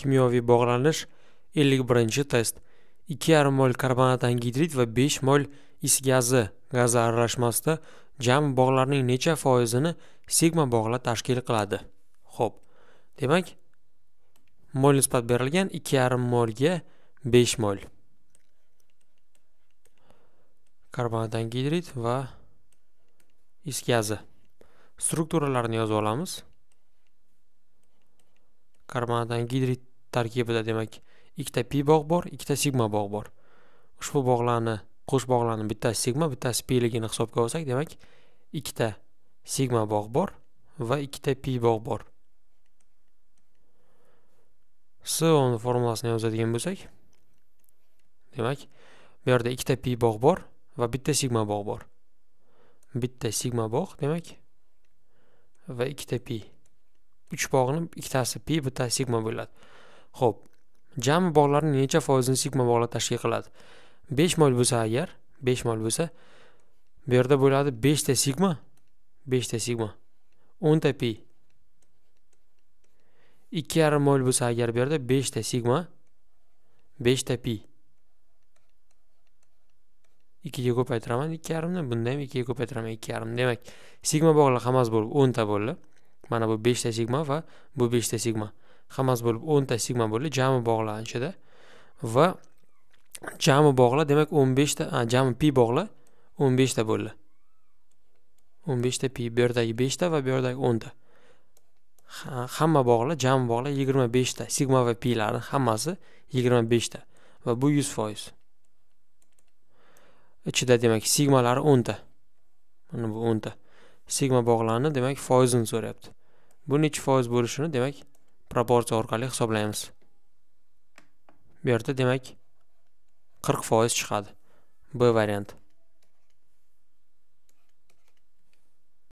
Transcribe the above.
kimyoviy bog'lanish 51 test 2,5 mol karbonat angidrid va 5 mol is gazi gazi aralashmasida jami bog'larning necha foizini sigma bog'lar tashkil qiladi Xo'p. demak mol nisbat berilgan 2,5 molga 5 mol karbonat angidrid va is gazi strukturalarni yozib olamiz karbonat gidrid tarkibida demak ikkita pi bog' bor ikkita sigma bog' bor ushbu bog'larni qo'sh bog'larni bittasi sigma bittasi piligini hisobga olsak demak ikkita sigma bog' bor va ikkita pi bog' bor s uni formulasini yozadigan bo'lsak demak bu yerda ikkita pi bog' bor va bitta sigma bog' bor bitta sigma bog' demak va ikkita pi uch bog'ni ikkitasi pi bittasi sigma bo'ladi ho'p jami bog'larni necha foizini sigma bog'lar tashkil qiladi besh mol bo'lsa agar besh mol bo'lsa bu yerda bo'ladi beshta sigma beshta sigma o'nta pi ikki yarim mol bo'lsa agar bu yerda beshta sigma beshta pi ikkiga ko'paytiraman ikki yarimni bunda ham ikkiga ko'paytiraman ikki yarim demak sigma bog'lar hammasi bo'lib o'nta bo'ldi mana bu beshta sigma va bu beshta sigma hammasi bo'lib o'nta sigma bo'ldi jami bog'lanishida va jami bog'la demak o'n beshta jami pi bog'la o'n beshta bo'ldi o'n beshta pi bu yerdagi beshta va bu yerdagi o'nta hamma bog'la jami bog'la yigirma beshta sigma va pilarni hammasi yigirma beshta va bu yuz foiz ichida demak sigmalari o'nta mana bu o'nta sigma bog'larini demak foizini so'rayapti bu necha foiz bo'lishini demak proporsiya orqali hisoblaymiz bu yerda demak 40 foiz chiqadi b varianti